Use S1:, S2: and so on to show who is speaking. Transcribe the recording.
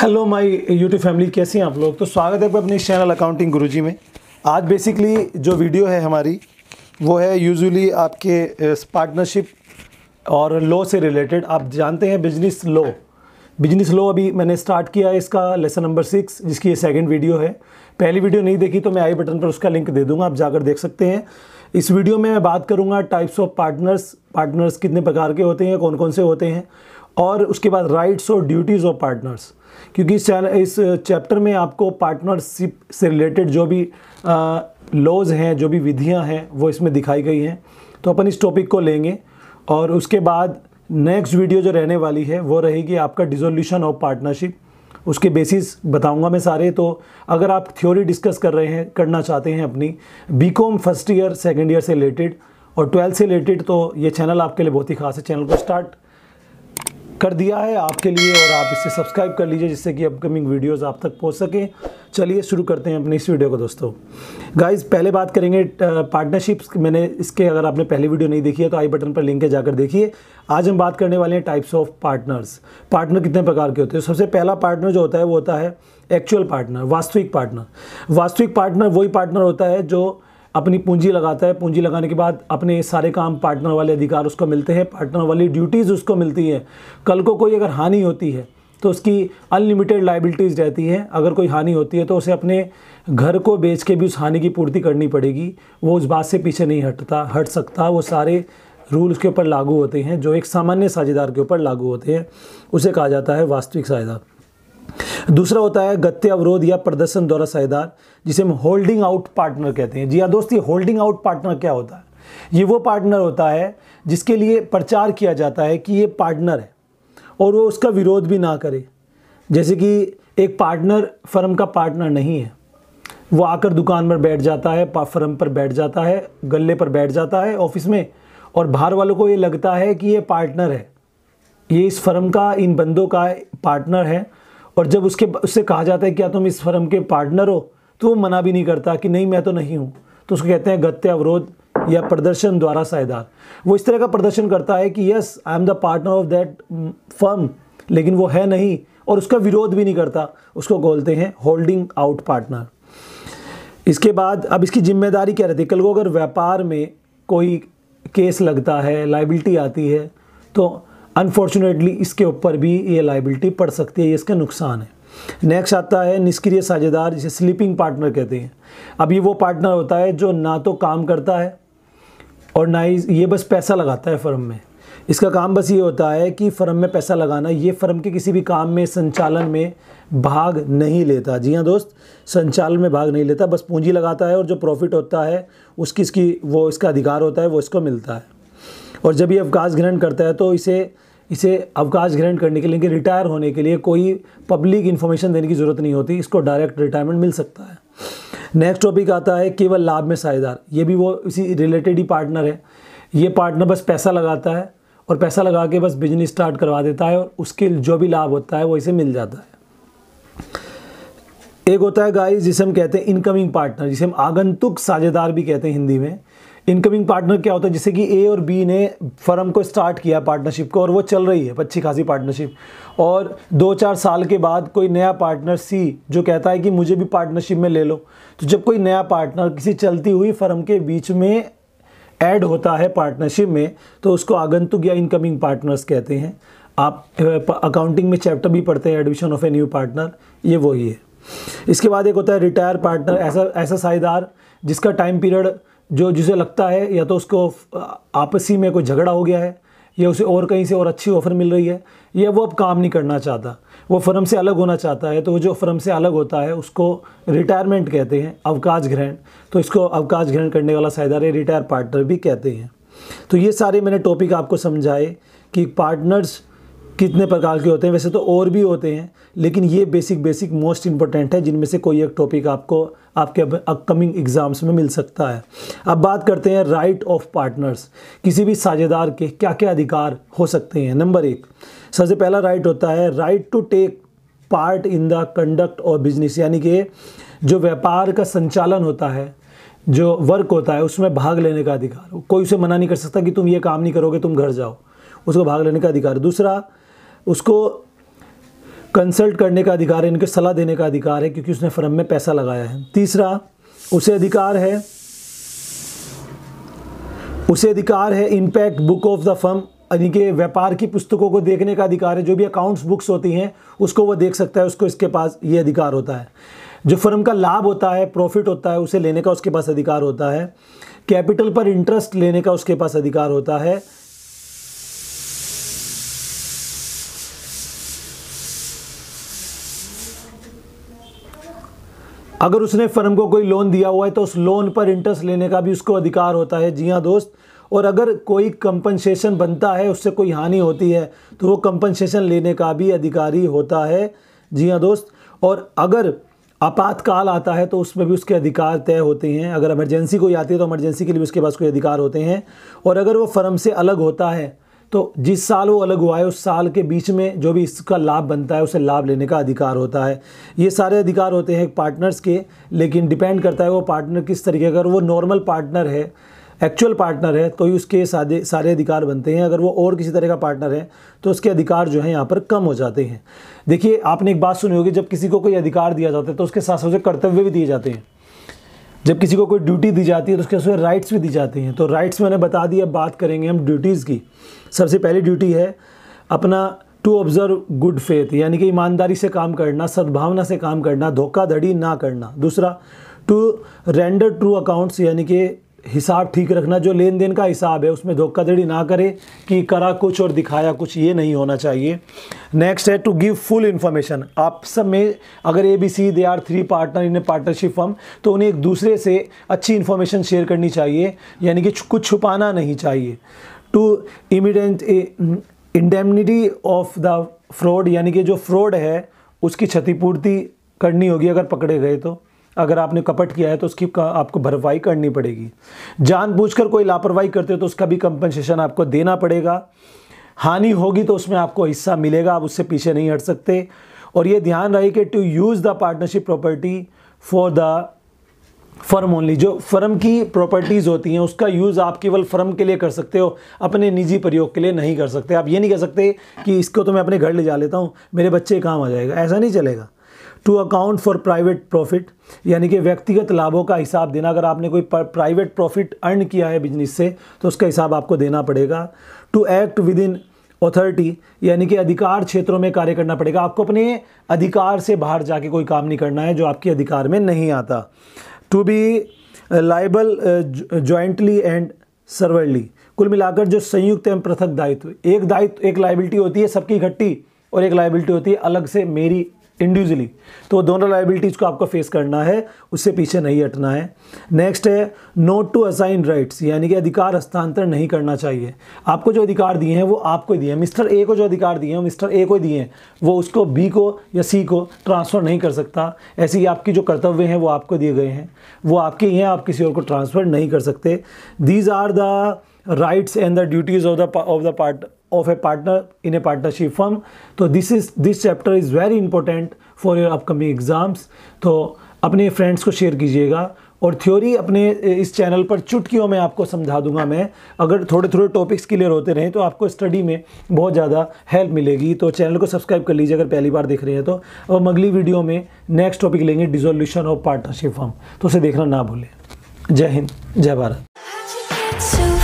S1: hello my YouTube family कैसे हैं आप लोग तो स्वागत है अपने चैनल अकाउंटिंग गुरुजी में आज बेसिकली जो वीडियो है हमारी वो है यूजुअली आपके पार्टनरशिप और लॉ से रिलेटेड आप जानते हैं बिजनेस लॉ बिजनेस लॉ अभी मैंने स्टार्ट किया है इसका लेसन नंबर सिक्स जिसकी ये सेकेंड वीडियो है पहली वीडियो नहीं देखी तो मैं आई बटन पर उसका लिंक दे दूंगा आप जाकर देख सकते हैं इस वीडियो में मैं बात करूंगा टाइप्स ऑफ पार्टनर्स पार्टनर्स कितने प्रकार के होते हैं कौन कौन से होते हैं और उसके बाद राइट्स और ड्यूटीज़ ऑफ पार्टनर्स क्योंकि इस चैप्टर uh, में आपको पार्टनरशिप से रिलेटेड जो भी लॉज uh, हैं जो भी विधियां हैं वो इसमें दिखाई गई हैं तो अपन इस टॉपिक को लेंगे और उसके बाद नेक्स्ट वीडियो जो रहने वाली है वो रहेगी आपका डिजोल्यूशन ऑफ पार्टनरशिप उसके बेसिस बताऊंगा मैं सारे तो अगर आप थ्योरी डिस्कस कर रहे हैं करना चाहते हैं अपनी BCom first year second year से रिलेटेड और ट्वेल्थ से रिलेटेड तो ये चैनल आपके लिए बहुत ही खास है चैनल को स्टार्ट कर दिया है आपके लिए और आप इसे सब्सक्राइब कर लीजिए जिससे कि अपकमिंग वीडियोस आप तक पहुंच सके चलिए शुरू करते हैं अपने इस वीडियो को दोस्तों गाइस पहले बात करेंगे पार्टनरशिप्स मैंने इसके अगर आपने पहली वीडियो नहीं देखी है तो आई बटन पर लिंक है जाकर देखिए आज हम बात करने वाले हैं टाइप्स ऑफ पार्टनर्स पार्टनर कितने प्रकार के होते हैं सबसे पहला पार्टनर जो होता है वो होता है एक्चुअल पार्टनर वास्तविक पार्टनर वास्तविक पार्टनर वही पार्टनर होता है जो अपनी पूंजी लगाता है पूंजी लगाने के बाद अपने सारे काम पार्टनर वाले अधिकार उसको मिलते हैं पार्टनर वाली ड्यूटीज़ उसको मिलती है कल को कोई अगर हानि होती है तो उसकी अनलिमिटेड लाइबिलिटीज़ रहती है अगर कोई हानि होती है तो उसे अपने घर को बेच के भी उस हानि की पूर्ति करनी पड़ेगी वो उस बात से पीछे नहीं हटता हट सकता वो सारे रूल उसके ऊपर लागू होते हैं जो एक सामान्य साझेदार के ऊपर लागू होते हैं उसे कहा जाता है वास्तविक साझेदार दूसरा होता है गत्य अवरोध या प्रदर्शन द्वारा साझेदार जिसे हम होल्डिंग आउट पार्टनर कहते हैं जी हाँ दोस्त ये होल्डिंग आउट पार्टनर क्या होता है ये वो पार्टनर होता है जिसके लिए प्रचार किया जाता है कि ये पार्टनर है और वो उसका विरोध भी ना करे जैसे कि एक पार्टनर फर्म का पार्टनर नहीं है वो आकर दुकान पर बैठ जाता है फर्म पर बैठ जाता है गले पर बैठ जाता है ऑफिस में और बाहर वालों को ये लगता है कि ये पार्टनर है ये इस फर्म का इन बंदों का पार्टनर है और जब उसके उससे कहा जाता है क्या तुम इस फर्म के पार्टनर हो तो वो मना भी नहीं करता कि नहीं मैं तो नहीं हूँ तो उसको कहते हैं गत्य अवरोध या प्रदर्शन द्वारा सायदार वो इस तरह का प्रदर्शन करता है कि yes I am the partner of that firm लेकिन वो है नहीं और उसका विरोध भी नहीं करता उसको बोलते हैं होल्डिंग आउट पार्टनर इसके बाद अब इसकी जिम्मेदारी क्या रहती है कल को अगर व्यापार में कोई केस लगता है लाइबिलिटी आती है तो अनफॉर्चुनेटली इसके ऊपर भी ये लाइबिलिटी पड़ सकती है ये इसका नुकसान है नेक्स्ट आता है निष्क्रिय साझेदार जिसे स्लीपिंग पार्टनर कहते हैं अब ये वो पार्टनर होता है जो ना तो काम करता है और ना ही ये बस पैसा लगाता है फर्म में इसका काम बस ये होता है कि फर्म में पैसा लगाना ये फर्म के किसी भी काम में संचालन में भाग नहीं लेता जी हाँ दोस्त संचालन में भाग नहीं लेता बस पूंजी लगाता है और जो प्रॉफिट होता है उसकी इसकी वो इसका अधिकार होता है वो इसको मिलता है और जब ये अवकाश ग्रहण करता है तो इसे इसे अवकाश ग्रहण करने के लिए इनके रिटायर होने के लिए कोई पब्लिक इन्फॉर्मेशन देने की ज़रूरत नहीं होती इसको डायरेक्ट रिटायरमेंट मिल सकता है नेक्स्ट टॉपिक आता है केवल लाभ में साझेदार ये भी वो इसी रिलेटेड ही पार्टनर है ये पार्टनर बस पैसा लगाता है और पैसा लगा के बस बिजनेस स्टार्ट करवा देता है और उसके जो भी लाभ होता है वो इसे मिल जाता है एक होता है गाइस जिसे हम कहते हैं इनकमिंग पार्टनर जिसे हम आगंतुक साझेदार भी कहते हैं हिंदी में इनकमिंग पार्टनर क्या होता है जैसे कि ए और बी ने फर्म को स्टार्ट किया पार्टनरशिप को और वो चल रही है अच्छी खासी पार्टनरशिप और दो चार साल के बाद कोई नया पार्टनर सी जो कहता है कि मुझे भी पार्टनरशिप में ले लो तो जब कोई नया पार्टनर किसी चलती हुई फर्म के बीच में ऐड होता है पार्टनरशिप में तो उसको आगंतुक या इनकमिंग पार्टनर्स कहते हैं आप अकाउंटिंग में चैप्टर भी पढ़ते हैं admission of a new partner ये वही है इसके बाद एक होता है रिटायर पार्टनर ऐसा ऐसा साझेदार जिसका टाइम पीरियड जो जिसे लगता है या तो उसको आपसी में कोई झगड़ा हो गया है या उसे और कहीं से और अच्छी ऑफ़र मिल रही है या वो अब काम नहीं करना चाहता वो फर्म से अलग होना चाहता है तो वो जो फर्म से अलग होता है उसको रिटायरमेंट कहते हैं अवकाश ग्रहण तो इसको अवकाश ग्रहण करने वाला साहिदार रिटायर पार्टनर भी कहते हैं तो ये सारे मैंने टॉपिक आपको समझाए कि पार्टनर्स कितने प्रकार के होते हैं वैसे तो और भी होते हैं लेकिन ये बेसिक बेसिक मोस्ट इंपॉर्टेंट है जिनमें से कोई एक टॉपिक आपको आपके अपकमिंग एग्ज़ाम्स में मिल सकता है अब बात करते हैं राइट ऑफ पार्टनर्स किसी भी साझेदार के क्या क्या अधिकार हो सकते हैं नंबर एक सबसे पहला राइट होता है right to take part in the conduct और बिजनेस यानी कि जो व्यापार का संचालन होता है जो वर्क होता है उसमें भाग लेने का अधिकार कोई उसे मना नहीं कर सकता कि तुम ये काम नहीं करोगे तुम घर जाओ उसको भाग लेने का अधिकार दूसरा उसको कंसल्ट करने का अधिकार है इनके सलाह देने का अधिकार है क्योंकि उसने फर्म में पैसा लगाया है तीसरा उसे अधिकार है उसे अधिकार है inspect book of the firm यानी कि व्यापार की पुस्तकों को देखने का अधिकार है जो भी अकाउंट्स बुक्स होती हैं उसको वो देख सकता है उसको इसके पास ये अधिकार होता है जो फर्म का लाभ होता है प्रॉफिट होता है उसे लेने का उसके पास अधिकार होता है कैपिटल पर इंटरेस्ट लेने का उसके पास अधिकार होता है अगर उसने फर्म को कोई लोन दिया हुआ है तो उस लोन पर इंटरेस्ट लेने का भी उसको अधिकार होता है जी हाँ दोस्त और अगर कोई कंपनसेशन बनता है उससे कोई हानि होती है तो वो कंपनसेशन लेने का भी अधिकारी होता है जी हाँ दोस्त और अगर आपातकाल आता है तो उसमें भी उसके अधिकार तय होते हैं अगर इमरजेंसी कोई आती है तो इमरजेंसी के लिए उसके पास कोई अधिकार होते हैं और अगर वो फर्म से अलग होता है तो जिस साल वो अलग हुआ है उस साल के बीच में जो भी इसका लाभ बनता है उसे लाभ लेने का अधिकार होता है ये सारे अधिकार होते हैं पार्टनर्स के लेकिन डिपेंड करता है वो पार्टनर किस तरीके का अगर वो नॉर्मल पार्टनर है एक्चुअल पार्टनर है तो ही उसके सारे सारे अधिकार बनते हैं अगर वो और किसी तरह का पार्टनर है तो उसके अधिकार जो है यहाँ पर कम हो जाते हैं देखिए आपने एक बात सुनी होगी जब किसी को कोई अधिकार दिया जाता है तो उसके साथ साथ कर्तव्य भी दिए जाते हैं जब किसी को कोई ड्यूटी दी जाती है तो उसके उसमें राइट्स भी दी जाती हैं तो राइट्स मैंने बता दी अब बात करेंगे हम ड्यूटीज़ की सबसे पहली ड्यूटी है अपना टू ऑब्ज़र्व गुड फेथ यानी कि ईमानदारी से काम करना सद्भावना से काम करना धोखाधड़ी ना करना दूसरा टू रेंडर ट्रू अकाउंट्स यानी कि हिसाब ठीक रखना जो लेन देन का हिसाब है उसमें धोखाधड़ी ना करे कि करा कुछ और दिखाया कुछ ये नहीं होना चाहिए नेक्स्ट है टू गिव फुल इन्फॉर्मेशन आप सब में अगर A B C they are three partner in partnership form तो उन्हें एक दूसरे से अच्छी इन्फॉर्मेशन शेयर करनी चाहिए यानी कि कुछ छुपाना नहीं चाहिए to immediate indemnity of the fraud यानी कि जो फ्रॉड है उसकी क्षतिपूर्ति करनी होगी अगर पकड़े गए तो अगर आपने कपट किया है तो उसकी आपको भरपाई करनी पड़ेगी जानबूझकर कोई लापरवाही करते हो तो उसका भी कंपनसेशन आपको देना पड़ेगा हानि होगी तो उसमें आपको हिस्सा मिलेगा आप उससे पीछे नहीं हट सकते और ये ध्यान रहे कि to use the partnership property for the firm only जो फर्म की प्रॉपर्टीज़ होती हैं उसका यूज़ आप केवल फर्म के लिए कर सकते हो अपने निजी प्रयोग के लिए नहीं कर सकते आप ये नहीं कह सकते कि इसको तो मैं अपने घर ले जा लेता हूँ मेरे बच्चे काम आ जाएगा ऐसा नहीं चलेगा to account for private profit यानी कि व्यक्तिगत लाभों का हिसाब देना अगर आपने कोई प्राइवेट प्रॉफिट अर्न किया है बिजनेस से तो उसका हिसाब आपको देना पड़ेगा to act within authority यानी कि अधिकार क्षेत्रों में कार्य करना पड़ेगा आपको अपने अधिकार से बाहर जाके कोई काम नहीं करना है जो आपके अधिकार में नहीं आता to be liable jointly and severally कुल मिलाकर जो संयुक्त एवं पृथक दायित्व एक दायित्व एक लाइबिलिटी होती है सबकी इकट्ठी और एक लाइबिलिटी होती है अलग से मेरी इंडिविजुअली तो दोनों लाइबिलिटीज़ को आपको फेस करना है उससे पीछे नहीं हटना है नेक्स्ट है नोट टू असाइन राइट्स यानी कि अधिकार हस्तांतरण नहीं करना चाहिए आपको जो अधिकार दिए हैं वो आपको दिए हैं मिस्टर ए को जो अधिकार दिए हैं मिस्टर ए को दिए हैं वो उसको बी को या सी को ट्रांसफ़र नहीं कर सकता ऐसे ही आपकी जो कर्तव्य हैं वो आपको दिए गए हैं वो आपके ही हैं आप किसी और को ट्रांसफ़र नहीं कर सकते these are the rights and the duties of the of the part of a partner in a partnership firm तो this is this chapter is very important for your upcoming exams तो अपने friends को share कीजिएगा और theory अपने इस channel पर चुटकियों में आपको समझा दूंगा मैं अगर थोड़े थोड़े टॉपिक्स क्लियर होते रहें तो आपको स्टडी में बहुत ज़्यादा हेल्प मिलेगी तो चैनल को सब्सक्राइब कर लीजिए अगर पहली बार देख रहे हैं तो अब हम अगली वीडियो में नेक्स्ट टॉपिक लेंगे डिजोल्यूशन ऑफ पार्टनरशिप फॉर्म तो उसे देखना ना भूलें जय हिंद जय भारत